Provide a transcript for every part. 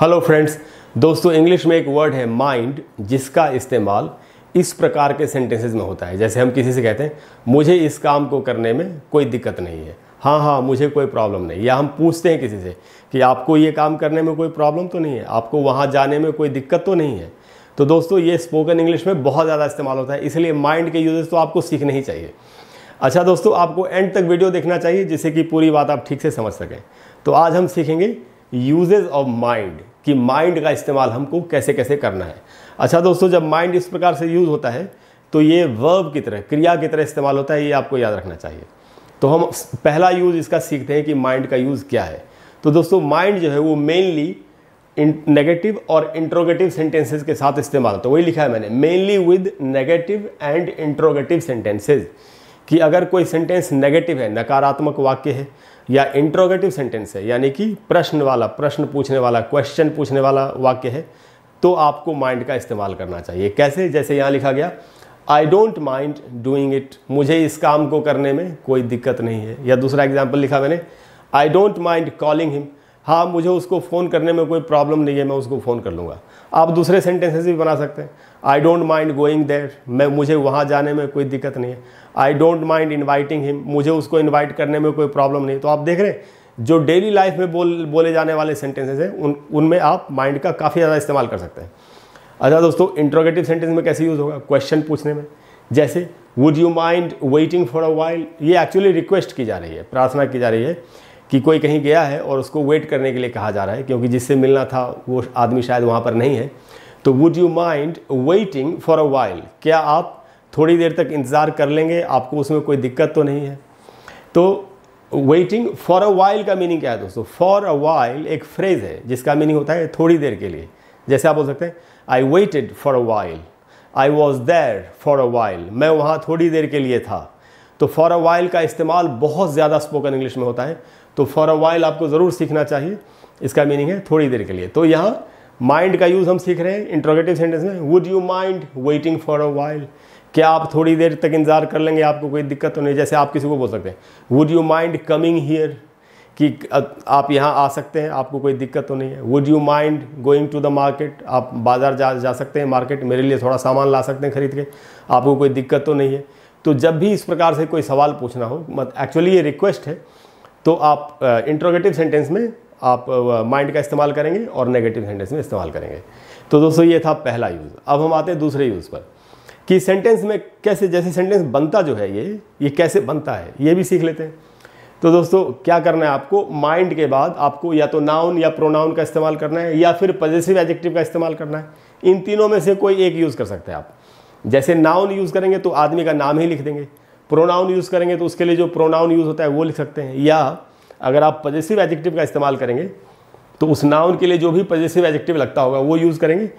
hello friends दोस्तों English में एक वर्ड है माइंड जिसका इस्तेमाल इस प्रकार के सेंटेंसेस में होता है जैसे हम किसी से कहते हैं मुझे इस काम को करने में कोई दिक्कत नहीं है हाँ हाँ मुझे कोई प्रॉब्लम नहीं या हम पूछते हैं किसी से कि आपको ये काम करने में कोई प्रॉब्लम तो नहीं है आपको वहाँ जाने में कोई दिक्कत तो नहीं है तो दोस्तों ये स्पोकन इंग्लिश में बहुत ज़्यादा इस्तेमाल होता है इसलिए माइंड के यूजेस तो आपको सीखने ही चाहिए अच्छा दोस्तों आपको एंड तक वीडियो देखना चाहिए जिससे कि पूरी बात आप ठीक से समझ सकें तो आज हम सीखेंगे यूजेज ऑफ माइंड कि माइंड का इस्तेमाल हमको कैसे कैसे करना है अच्छा दोस्तों जब माइंड इस प्रकार से यूज़ होता है तो ये वर्ब की तरह क्रिया की तरह इस्तेमाल होता है ये आपको याद रखना चाहिए तो हम पहला यूज़ इसका सीखते हैं कि माइंड का यूज़ क्या है तो दोस्तों माइंड जो है वो मेनली नेगेटिव और इंट्रोगेटिव सेंटेंसेज के साथ इस्तेमाल होता है वही लिखा है मैंने mainly with negative and interrogative sentences कि अगर कोई सेंटेंस नेगेटिव है नकारात्मक वाक्य है या इंट्रोगेटिव सेंटेंस है यानी कि प्रश्न वाला प्रश्न पूछने वाला क्वेश्चन पूछने वाला वाक्य है तो आपको माइंड का इस्तेमाल करना चाहिए कैसे जैसे यहाँ लिखा गया I don't mind doing it मुझे इस काम को करने में कोई दिक्कत नहीं है या दूसरा एग्जाम्पल लिखा मैंने I don't mind calling him हाँ मुझे उसको फ़ोन करने में कोई प्रॉब्लम नहीं है मैं उसको फ़ोन कर लूँगा आप दूसरे सेंटेंसेस भी बना सकते हैं I don't mind going there मैं मुझे वहाँ जाने में कोई दिक्कत नहीं है I don't mind inviting him मुझे उसको इन्वाइट करने में कोई प्रॉब्लम नहीं तो आप देख रहे हैं जो डेली लाइफ में बोल बोले जाने वाले सेंटेंसेज हैं उन उनमें आप माइंड का काफ़ी ज़्यादा इस्तेमाल कर सकते हैं अच्छा दोस्तों इंट्रोगेटिव सेंटेंस में कैसे यूज़ होगा क्वेश्चन पूछने में जैसे would you mind waiting for a while ये एक्चुअली रिक्वेस्ट की जा रही है प्रार्थना की जा रही है कि कोई कहीं गया है और उसको वेट करने के लिए कहा जा रहा है क्योंकि जिससे मिलना था वो आदमी शायद वहाँ पर नहीं है तो would you mind waiting for a while क्या आप थोड़ी देर तक इंतज़ार कर लेंगे आपको उसमें कोई दिक्कत तो नहीं है तो वेटिंग फॉर अ वाइल का मीनिंग क्या है दोस्तों फॉर अ वाइल एक फ्रेज़ है जिसका मीनिंग होता है थोड़ी देर के लिए जैसे आप बोल सकते हैं I waited for a while I was there for a while मैं वहाँ थोड़ी देर के लिए था तो फॉर अ वाइल का इस्तेमाल बहुत ज़्यादा स्पोकन इंग्लिश में होता है तो फॉर अ वाइल आपको ज़रूर सीखना चाहिए इसका मीनिंग है थोड़ी देर के लिए तो यहाँ माइंड का यूज़ हम सीख रहे हैं इंट्रोगेटिव सेंटेंस में would you mind waiting for a while क्या आप थोड़ी देर तक इंतज़ार कर लेंगे आपको कोई दिक्कत तो नहीं जैसे आप किसी को बोल सकते हैं would you mind coming here कि आप यहाँ आ सकते हैं आपको कोई दिक्कत तो नहीं है would you mind going to the market आप बाज़ार जा जा सकते हैं मार्केट मेरे लिए थोड़ा सामान ला सकते हैं खरीद के आपको कोई दिक्कत तो नहीं है तो जब भी इस प्रकार से कोई सवाल पूछना हो मत एक्चुअली ये रिक्वेस्ट है तो आप इंट्रोगेटिव सेंटेंस में आप माइंड का इस्तेमाल करेंगे और नेगेटिव सेंटेंस में इस्तेमाल करेंगे तो दोस्तों ये था पहला यूज़ अब हम आते हैं दूसरे यूज़ पर कि सेंटेंस में कैसे जैसे सेंटेंस बनता जो है ये ये कैसे बनता है ये भी सीख लेते हैं तो दोस्तों क्या करना है आपको माइंड के बाद आपको या तो नाउन या प्रोनाउन का इस्तेमाल करना है या फिर पॉजिटिव एडजेक्टिव का इस्तेमाल करना है इन तीनों में से कोई एक यूज़ कर सकते हैं आप जैसे नाउन यूज़ करेंगे तो आदमी का नाम ही लिख देंगे प्रोनाउन यूज़ करेंगे तो उसके लिए जो प्रोनाउन यूज़ होता है वो लिख सकते हैं या अगर आप पॉजिटिव एडजेक्टिव का इस्तेमाल करेंगे तो उस नाउन के लिए जो भी पॉजिटिव एडजेक्टिव लगता होगा वो यूज़ करेंगे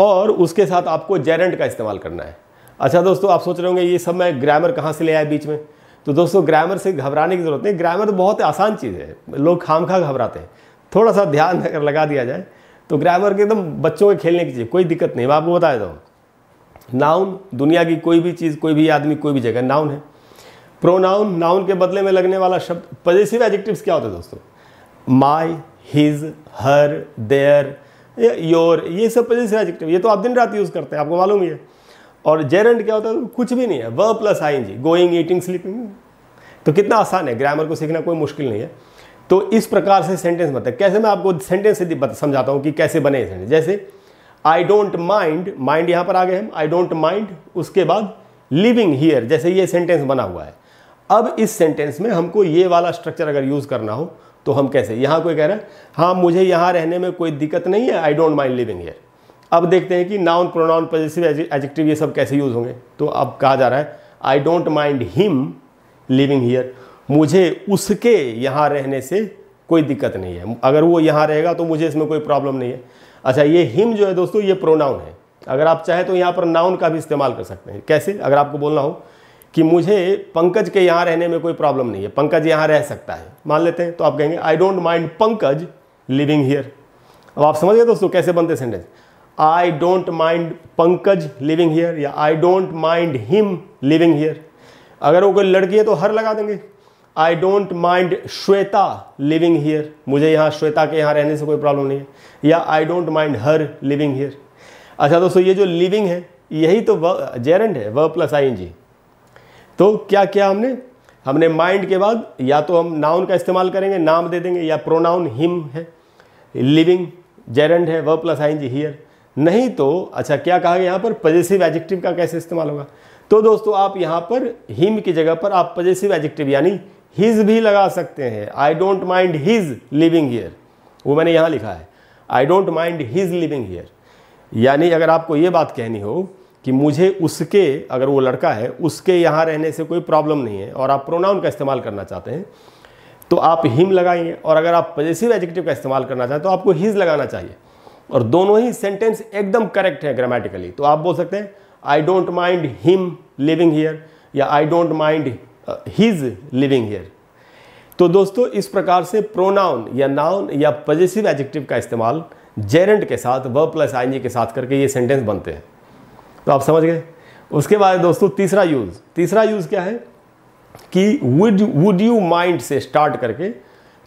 और उसके साथ आपको जेरेंट का इस्तेमाल करना है अच्छा दोस्तों आप सोच रहे होंगे ये सब मैं ग्रामर कहाँ से ले आया बीच में तो दोस्तों ग्रामर से घबराने की ज़रूरत नहीं ग्रामर तो बहुत आसान चीज़ है लोग खाम खा घबराते हैं थोड़ा सा ध्यान अगर लगा दिया जाए तो ग्रामर के एकदम बच्चों के खेलने की चीज़ कोई दिक्कत नहीं मैं आपको बता देता हूँ नाउन दुनिया की कोई भी चीज़ कोई भी आदमी कोई भी जगह नाउन है प्रोनाउन नाउन के बदले में लगने वाला शब्द पजेसिव एडिक्टिव क्या होते हैं दोस्तों my his her their your ये सब पजेसिव एडिक्टिव ये तो आप दिन रात यूज़ करते हैं आपको मालूम ही है और जेरेंड क्या होता है कुछ भी नहीं है V plus I G going eating sleeping तो कितना आसान है ग्रामर को सीखना कोई मुश्किल नहीं है तो इस प्रकार से सेंटेंस बनता है कैसे मैं आपको सेंटेंस से समझाता हूँ कि कैसे बने सेंटेंस जैसे आई डोंट माइंड माइंड यहाँ पर आ गए हम आई डोंट माइंड उसके बाद लिविंग हियर जैसे ये सेंटेंस बना हुआ है अब इस सेंटेंस में हमको ये वाला स्ट्रक्चर अगर यूज़ करना हो तो हम कैसे यहाँ कोई कह रहा है हाँ मुझे यहाँ रहने में कोई दिक्कत नहीं है I don't mind living here अब देखते हैं कि नाउन प्रोनाउन पॉजिटिव एजेक्टिव ये सब कैसे यूज़ होंगे तो अब कहा जा रहा है I don't mind him living here मुझे उसके यहाँ रहने से कोई दिक्कत नहीं है अगर वो यहाँ रहेगा तो मुझे इसमें कोई प्रॉब्लम नहीं है अच्छा ये हिम जो है दोस्तों ये प्रोनाउन है अगर आप चाहें तो यहाँ पर नाउन का भी इस्तेमाल कर सकते हैं कैसे अगर आपको बोलना हो कि मुझे पंकज के यहाँ रहने में कोई प्रॉब्लम नहीं है पंकज यहाँ रह सकता है मान लेते हैं तो आप कहेंगे I don't mind Pankaj living here अब आप समझ गए दोस्तों कैसे बनते sentence I don't mind Pankaj living here या I don't mind him living here अगर वो कोई लड़की है तो हर लगा देंगे I don't mind Shweta living here मुझे यहाँ श्वेता के यहाँ रहने से कोई प्रॉब्लम नहीं है या I don't mind her living here अच्छा दोस्तों ये जो लिविंग है यही तो जेरेंड है व प्लस आई जी तो क्या किया हमने हमने माइंड के बाद या तो हम नाउन का इस्तेमाल करेंगे नाम दे देंगे या प्रोनाउन हिम है लिविंग जेरेंड है V plus I ji here नहीं तो अच्छा क्या कहा गया यहाँ पर पजेसिव एजेक्टिव का कैसे इस्तेमाल होगा तो दोस्तों आप यहाँ पर हिम की जगह पर आप पजेसिव एजेक्टिव यानी हिज भी लगा सकते हैं I don't mind his living here वो मैंने यहाँ लिखा है I don't mind his living here यानी अगर आपको ये बात कहनी हो कि मुझे उसके अगर वो लड़का है उसके यहाँ रहने से कोई प्रॉब्लम नहीं है और आप प्रोनाउन का इस्तेमाल करना चाहते हैं तो आप हिम लगाएंगे और अगर आप पजेसिव एजेक्टिव का इस्तेमाल करना चाहें तो आपको हिज लगाना चाहिए और दोनों ही सेंटेंस एकदम करेक्ट है ग्रामेटिकली तो आप बोल सकते हैं I don't mind him living here या I don't mind his living here तो दोस्तों इस प्रकार से प्रोनाउन या नाउन या पजेसिव एडजेक्टिव का इस्तेमाल जेरेंट के साथ व प्लस आई के साथ करके ये सेंटेंस बनते हैं तो आप समझ गए उसके बाद दोस्तों तीसरा यूज़ तीसरा यूज़ क्या है कि वुड वुड यू माइंड से स्टार्ट करके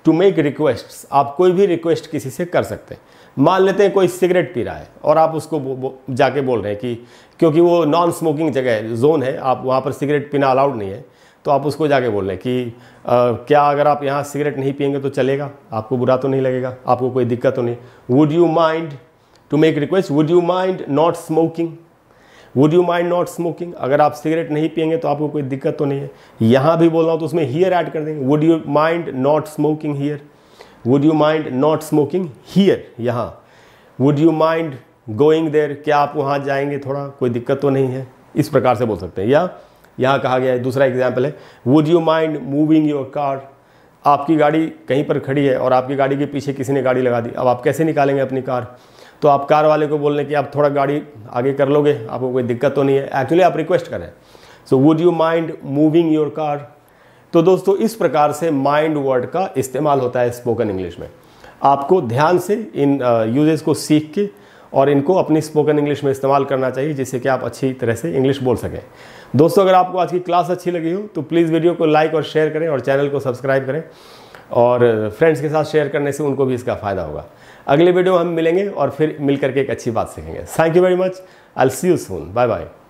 टू मेक रिक्वेस्ट आप कोई भी रिक्वेस्ट किसी से कर सकते हैं मान लेते हैं कोई सिगरेट पी रहा है और आप उसको बो, बो, जाके बोल रहे हैं कि क्योंकि वो नॉन स्मोकिंग जगह है जोन है आप वहाँ पर सिगरेट पीना अलाउड नहीं है तो आप उसको जाके बोल रहे हैं कि आ, क्या अगर आप यहाँ सिगरेट नहीं पियेंगे तो चलेगा आपको बुरा तो नहीं लगेगा आपको कोई दिक्कत तो नहीं would you mind to make request would you mind not smoking would you mind not smoking अगर आप सिगरेट नहीं पियेंगे तो आपको कोई दिक्कत तो नहीं है यहाँ भी बोल रहा हूँ तो उसमें हीयर ऐड कर देंगे would you mind not smoking here would you mind not smoking here यहाँ would you mind going there क्या आप वहाँ जाएंगे थोड़ा कोई दिक्कत तो नहीं है इस प्रकार से बोल सकते हैं या यहाँ कहा गया है दूसरा एग्जाम्पल है would you mind moving your car आपकी गाड़ी कहीं पर खड़ी है और आपकी गाड़ी के पीछे किसी ने गाड़ी लगा दी अब आप कैसे निकालेंगे अपनी कार तो आप कार वाले को बोल लें कि आप थोड़ा गाड़ी आगे कर लोगे आपको कोई दिक्कत तो नहीं है एक्चुअली आप रिक्वेस्ट करें so would you mind moving your car तो दोस्तों इस प्रकार से माइंड वर्ड का इस्तेमाल होता है स्पोकन इंग्लिश में आपको ध्यान से इन यूजेस को सीख के और इनको अपनी स्पोकन इंग्लिश में इस्तेमाल करना चाहिए जिससे कि आप अच्छी तरह से इंग्लिश बोल सकें दोस्तों अगर आपको आज की क्लास अच्छी लगी हो तो प्लीज़ वीडियो को लाइक और शेयर करें और चैनल को सब्सक्राइब करें और फ्रेंड्स के साथ शेयर करने से उनको भी इसका फ़ायदा होगा अगले वीडियो हम मिलेंगे और फिर मिल करके एक अच्छी बात सीखेंगे thank you very much I see you soon bye bye